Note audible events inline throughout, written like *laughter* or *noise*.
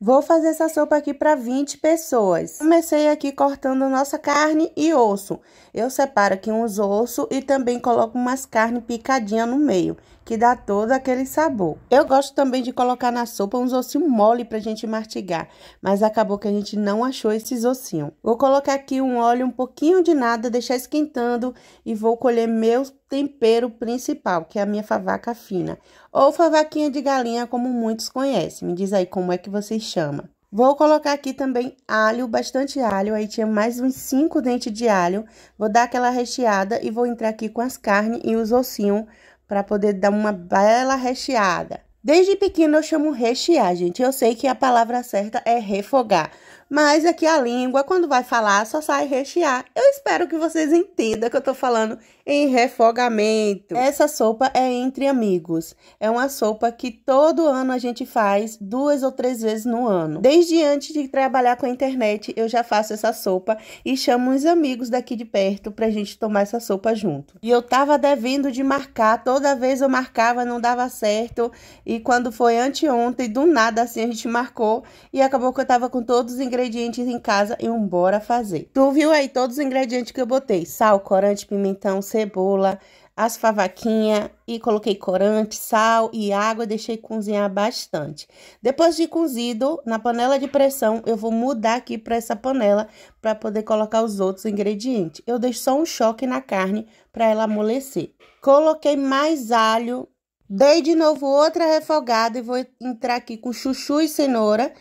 Vou fazer essa sopa aqui para 20 pessoas. Comecei aqui cortando nossa carne e osso. Eu separo aqui uns ossos e também coloco umas carnes picadinhas no meio que dá todo aquele sabor. Eu gosto também de colocar na sopa uns ossinhos mole pra gente mastigar, mas acabou que a gente não achou esses ossinhos. Vou colocar aqui um óleo, um pouquinho de nada, deixar esquentando e vou colher meu tempero principal, que é a minha favaca fina, ou favaquinha de galinha, como muitos conhecem. Me diz aí como é que vocês chamam. Vou colocar aqui também alho, bastante alho, aí tinha mais uns 5 dentes de alho. Vou dar aquela recheada e vou entrar aqui com as carnes e os ossinhos para poder dar uma bela recheada. Desde pequeno eu chamo rechear, gente. Eu sei que a palavra certa é refogar, mas aqui é a língua, quando vai falar, só sai rechear. Eu espero que vocês entendam que eu tô falando em refogamento. Essa sopa é entre amigos. É uma sopa que todo ano a gente faz duas ou três vezes no ano. Desde antes de trabalhar com a internet, eu já faço essa sopa e chamo uns amigos daqui de perto pra gente tomar essa sopa junto. E eu tava devendo de marcar, toda vez eu marcava, não dava certo. E quando foi anteontem, do nada assim a gente marcou e acabou que eu tava com todos os ingredientes ingredientes em casa e um bora fazer. Tu viu aí todos os ingredientes que eu botei: sal, corante, pimentão, cebola, as favaquinhas e coloquei corante, sal e água, deixei cozinhar bastante. Depois de cozido, na panela de pressão, eu vou mudar aqui para essa panela para poder colocar os outros ingredientes. Eu deixo só um choque na carne para ela amolecer. Coloquei mais alho, dei de novo outra refogada e vou entrar aqui com chuchu e cenoura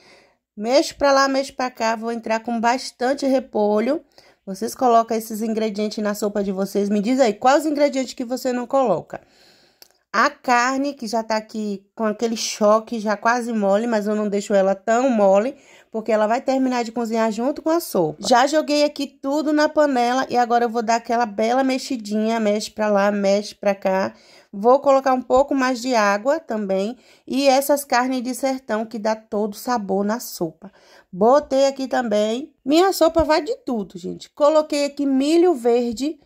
Mexo para lá, mexo para cá, vou entrar com bastante repolho. Vocês colocam esses ingredientes na sopa de vocês. Me diz aí, quais os ingredientes que você não coloca? A carne, que já tá aqui com aquele choque, já quase mole, mas eu não deixo ela tão mole, porque ela vai terminar de cozinhar junto com a sopa. Já joguei aqui tudo na panela e agora eu vou dar aquela bela mexidinha, mexe pra lá, mexe pra cá. Vou colocar um pouco mais de água também e essas carnes de sertão que dá todo sabor na sopa. Botei aqui também. Minha sopa vai de tudo, gente. Coloquei aqui milho verde,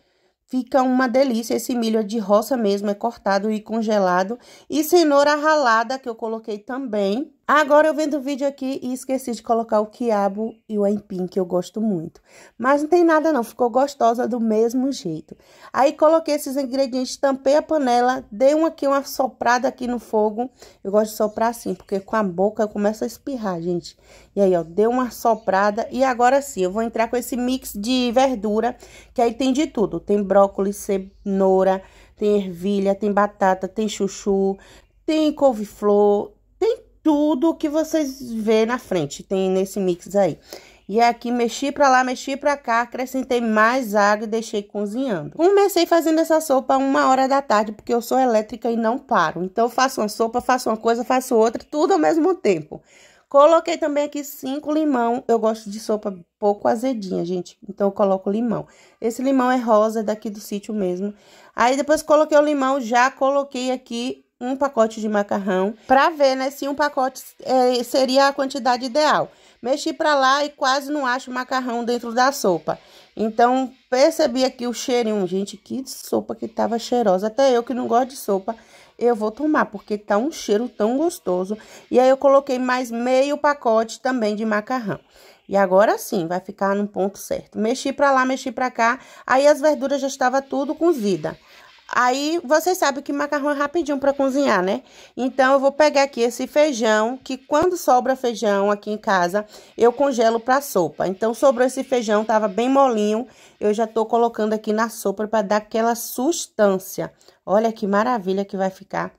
Fica uma delícia, esse milho é de roça mesmo, é cortado e congelado. E cenoura ralada que eu coloquei também, Agora eu vendo o vídeo aqui e esqueci de colocar o quiabo e o aipim, que eu gosto muito. Mas não tem nada não, ficou gostosa do mesmo jeito. Aí coloquei esses ingredientes, tampei a panela, dei uma aqui, uma soprada aqui no fogo. Eu gosto de soprar assim, porque com a boca eu começo a espirrar, gente. E aí, ó, dei uma soprada e agora sim, eu vou entrar com esse mix de verdura, que aí tem de tudo. Tem brócolis, cenoura, tem ervilha, tem batata, tem chuchu, tem couve-flor, tudo que vocês vê na frente, tem nesse mix aí. E é aqui mexi pra lá, mexi pra cá, acrescentei mais água e deixei cozinhando. Comecei fazendo essa sopa uma hora da tarde, porque eu sou elétrica e não paro. Então faço uma sopa, faço uma coisa, faço outra, tudo ao mesmo tempo. Coloquei também aqui cinco limão. Eu gosto de sopa pouco azedinha, gente. Então eu coloco limão. Esse limão é rosa, é daqui do sítio mesmo. Aí depois coloquei o limão, já coloquei aqui um pacote de macarrão para ver né, se um pacote é, seria a quantidade ideal. Mexi para lá e quase não acho macarrão dentro da sopa. Então, percebi aqui o cheirinho. Gente, que sopa que tava cheirosa. Até eu que não gosto de sopa, eu vou tomar, porque tá um cheiro tão gostoso. E aí, eu coloquei mais meio pacote também de macarrão. E agora sim, vai ficar no ponto certo. Mexi para lá, mexi para cá. Aí, as verduras já estavam tudo cozida. Aí vocês sabem que macarrão é rapidinho para cozinhar, né? Então eu vou pegar aqui esse feijão, que quando sobra feijão aqui em casa, eu congelo para sopa. Então sobrou esse feijão, tava bem molinho, eu já tô colocando aqui na sopa para dar aquela sustância. Olha que maravilha que vai ficar.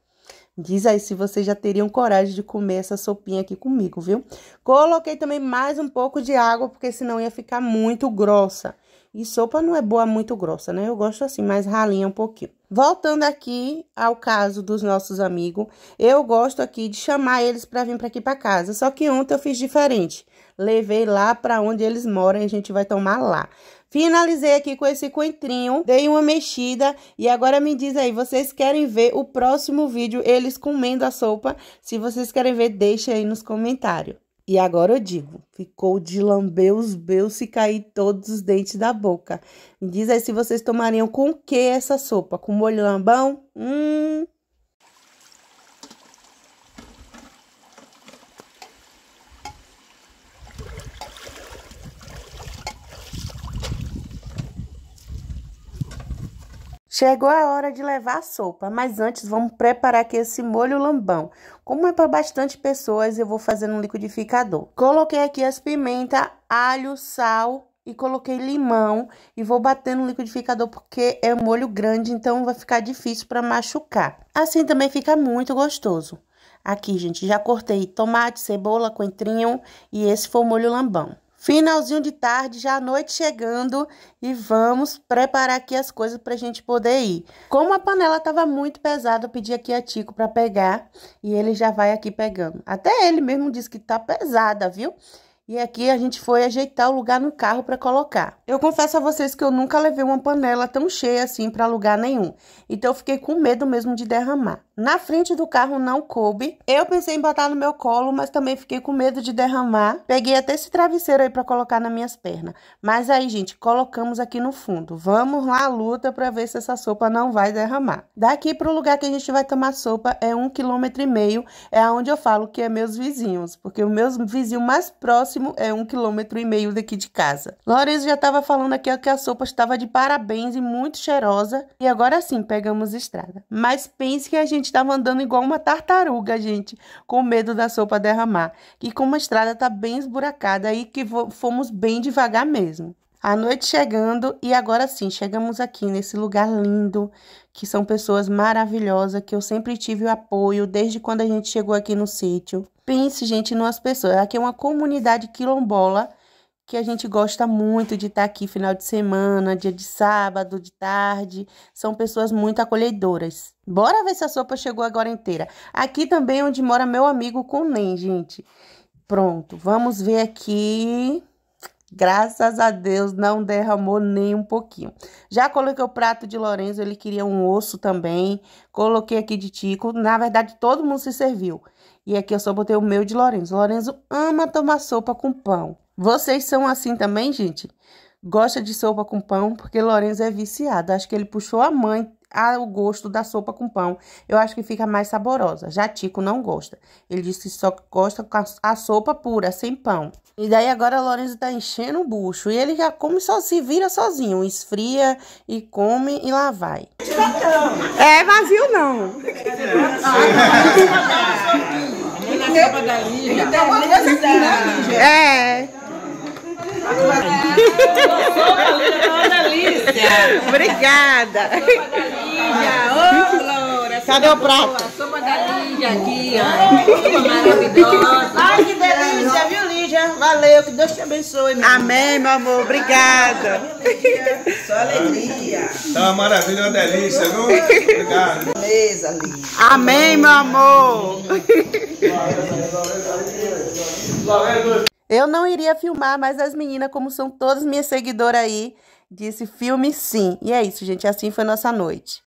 Diz aí se vocês já teriam coragem de comer essa sopinha aqui comigo, viu? Coloquei também mais um pouco de água, porque senão ia ficar muito grossa. E sopa não é boa muito grossa, né? Eu gosto assim, mais ralinha um pouquinho. Voltando aqui ao caso dos nossos amigos, eu gosto aqui de chamar eles para vir para aqui para casa. Só que ontem eu fiz diferente. Levei lá para onde eles moram e a gente vai tomar lá. Finalizei aqui com esse coentrinho, dei uma mexida e agora me diz aí, vocês querem ver o próximo vídeo eles comendo a sopa? Se vocês querem ver, deixa aí nos comentários. E agora eu digo, ficou de lamber os beus e cair todos os dentes da boca. Me diz aí se vocês tomariam com o que essa sopa? Com molho lambão? Hum... Chegou a hora de levar a sopa, mas antes vamos preparar aqui esse molho lambão. Como é para bastante pessoas, eu vou fazer no liquidificador. Coloquei aqui as pimenta, alho, sal e coloquei limão e vou bater no liquidificador porque é um molho grande, então vai ficar difícil para machucar. Assim também fica muito gostoso. Aqui, gente, já cortei tomate, cebola, coentrinho e esse foi o molho lambão. Finalzinho de tarde, já a noite chegando e vamos preparar aqui as coisas para a gente poder ir. Como a panela estava muito pesada, eu pedi aqui a Tico para pegar e ele já vai aqui pegando. Até ele mesmo disse que tá pesada, viu? E aqui a gente foi ajeitar o lugar no carro para colocar. Eu confesso a vocês que eu nunca levei uma panela tão cheia assim para lugar nenhum. Então eu fiquei com medo mesmo de derramar. Na frente do carro não coube. Eu pensei em botar no meu colo, mas também fiquei com medo de derramar. Peguei até esse travesseiro aí para colocar nas minhas pernas. Mas aí, gente, colocamos aqui no fundo. Vamos lá, luta para ver se essa sopa não vai derramar. Daqui para o lugar que a gente vai tomar sopa é um quilômetro e meio. É aonde eu falo que é meus vizinhos, porque o meu vizinho mais próximo é um quilômetro e meio daqui de casa. Lourenço já estava falando aqui que a sopa estava de parabéns e muito cheirosa. E agora sim pegamos estrada. Mas pense que a gente gente estava andando igual uma tartaruga, gente, com medo da sopa derramar. E como a estrada tá bem esburacada, aí que fomos bem devagar mesmo. A noite chegando e agora sim, chegamos aqui nesse lugar lindo, que são pessoas maravilhosas, que eu sempre tive o apoio desde quando a gente chegou aqui no sítio. Pense, gente, nas pessoas. Aqui é uma comunidade quilombola que a gente gosta muito de estar tá aqui final de semana, dia de sábado, de tarde. São pessoas muito acolhedoras. Bora ver se a sopa chegou agora inteira. Aqui também é onde mora meu amigo nem gente. Pronto, vamos ver aqui. Graças a Deus não derramou nem um pouquinho. Já coloquei o prato de Lorenzo, ele queria um osso também. Coloquei aqui de Tico. Na verdade, todo mundo se serviu. E aqui eu só botei o meu de Lorenzo. Lorenzo ama tomar sopa com pão. Vocês são assim também, gente? Gosta de sopa com pão? Porque Lorenzo é viciado. Acho que ele puxou a mãe ao gosto da sopa com pão. Eu acho que fica mais saborosa. Já Tico não gosta. Ele disse que só gosta com a sopa pura, sem pão. E daí agora Lorenzo tá enchendo o bucho. E ele já come só, se vira sozinho. Esfria e come e lá vai. É vazio não. *laughs* É. Obrigada. Ô, Glória. Cadê o prato? Sopa da Lígia aqui, ó. Maravilhosa. Ai, que delícia, viu, Lígia? Valeu, que Deus te abençoe. Meu Amém, meu amor. Obrigada. Só alegria. Tá uma maravilha, uma delícia, viu? Obrigado. Beleza, Lígia. Amém, meu amor. Eu não iria filmar, mas as meninas, como são todas minhas seguidoras aí, disse filme sim. E é isso, gente. Assim foi nossa noite.